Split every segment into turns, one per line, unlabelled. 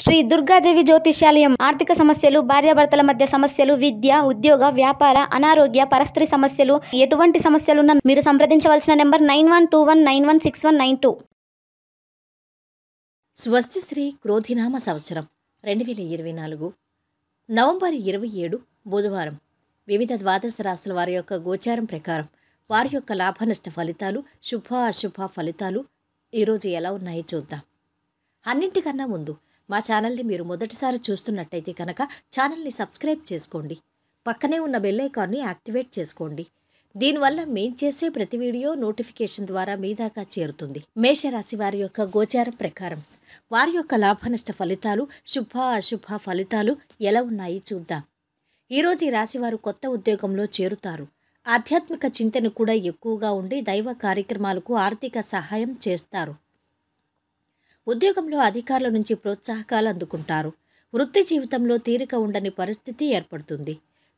శ్రీ దుర్గాదేవి జ్యోతిష్యాలయం ఆర్థిక సమస్యలు భార్యాభర్తల మధ్య సమస్యలు విద్య ఉద్యోగ వ్యాపార అనారోగ్య పరస్త్రీ సమస్యలు ఎటువంటి సమస్యలున్నా మీరు సంప్రదించవలసిన number nine one two one nine one six one nine two స్వస్తి శ్రీ క్రోధినామ సంవత్సరం రెండు వేల ఇరవై నాలుగు నవంబర్ ఇరవై ఏడు బుధవారం వివిధ ద్వాదశ రాశుల వారి యొక్క గోచారం ప్రకారం వారి యొక్క లాభనష్ట ఫలితాలు శుభ అశుభ ఫలితాలు ఈరోజు ఎలా ఉన్నాయో చూద్దాం అన్నింటికన్నా ముందు మా ఛానల్ని మీరు మొదటిసారి చూస్తున్నట్టయితే కనుక ఛానల్ని సబ్స్క్రైబ్ చేసుకోండి పక్కనే ఉన్న బెల్లైకాన్ని యాక్టివేట్ చేసుకోండి దీనివల్ల మేం చేసే ప్రతి వీడియో నోటిఫికేషన్ ద్వారా మీ దాకా చేరుతుంది మేషరాశి వారి యొక్క గోచారం ప్రకారం వారి యొక్క లాభనష్ట ఫలితాలు శుభ అశుభ ఫలితాలు ఎలా ఉన్నాయి చూద్దాం ఈరోజు ఈ రాశివారు కొత్త ఉద్యోగంలో చేరుతారు ఆధ్యాత్మిక చింతన కూడా ఎక్కువగా ఉండి దైవ కార్యక్రమాలకు ఆర్థిక సహాయం చేస్తారు ఉద్యోగంలో అధికారుల నుంచి ప్రోత్సాహకాలు అందుకుంటారు వృత్తి జీవితంలో తీరిక ఉండని పరిస్థితి ఏర్పడుతుంది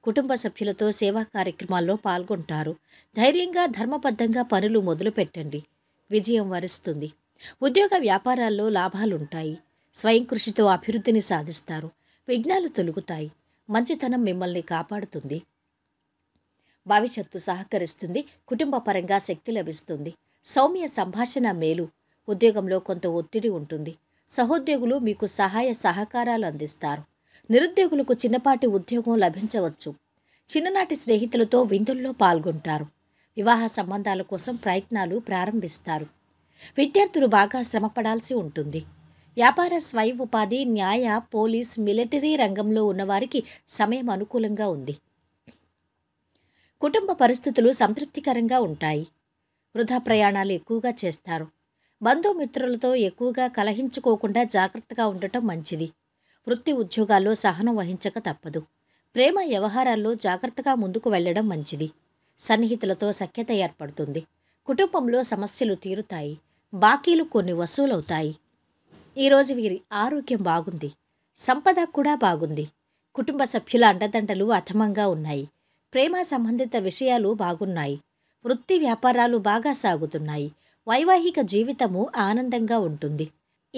కుటుంబ సభ్యులతో సేవా కార్యక్రమాల్లో పాల్గొంటారు ధైర్యంగా ధర్మబద్ధంగా పనులు మొదలుపెట్టండి విజయం వరిస్తుంది ఉద్యోగ వ్యాపారాల్లో లాభాలుంటాయి స్వయం కృషితో అభివృద్ధిని సాధిస్తారు విఘ్నాలు తొలుగుతాయి మంచితనం మిమ్మల్ని కాపాడుతుంది భవిష్యత్తు సహకరిస్తుంది కుటుంబ పరంగా శక్తి లభిస్తుంది సౌమ్య సంభాషణ మేలు ఉద్యోగంలో కొంత ఒత్తిడి ఉంటుంది సహోద్యోగులు మీకు సహాయ సహకారాలు అందిస్తారు నిరుద్యోగులకు చిన్నపాటి ఉద్యోగం లభించవచ్చు చిన్ననాటి స్నేహితులతో విందుల్లో పాల్గొంటారు వివాహ సంబంధాల కోసం ప్రయత్నాలు ప్రారంభిస్తారు విద్యార్థులు బాగా శ్రమపడాల్సి ఉంటుంది వ్యాపార స్వయం ఉపాధి న్యాయ పోలీస్ మిలిటరీ రంగంలో ఉన్నవారికి సమయం అనుకూలంగా ఉంది కుటుంబ పరిస్థితులు సంతృప్తికరంగా ఉంటాయి వృధా ప్రయాణాలు ఎక్కువగా చేస్తారు బంధుమిత్రులతో ఎక్కువగా కలహించుకోకుండా జాగ్రత్తగా ఉండటం మంచిది వృత్తి ఉద్యోగాల్లో సహనం వహించక తప్పదు ప్రేమ వ్యవహారాల్లో జాగ్రత్తగా ముందుకు వెళ్ళడం మంచిది సన్నిహితులతో సఖ్యత ఏర్పడుతుంది కుటుంబంలో సమస్యలు తీరుతాయి బాకీలు కొన్ని వసూలవుతాయి ఈరోజు వీరి ఆరోగ్యం బాగుంది సంపద కూడా బాగుంది కుటుంబ సభ్యుల అండదండలు అథమంగా ఉన్నాయి ప్రేమ సంబంధిత విషయాలు బాగున్నాయి వృత్తి వ్యాపారాలు బాగా సాగుతున్నాయి వైవాహిక జీవితము ఆనందంగా ఉంటుంది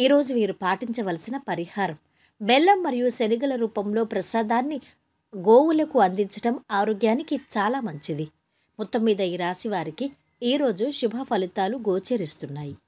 ఈరోజు వీరు పాటించవలసిన పరిహారం బెల్లం మరియు శనిగల రూపంలో ప్రసాదాన్ని గోవులకు అందించడం ఆరోగ్యానికి చాలా మంచిది మొత్తం మీద ఈ రాశి వారికి ఈరోజు శుభ ఫలితాలు గోచరిస్తున్నాయి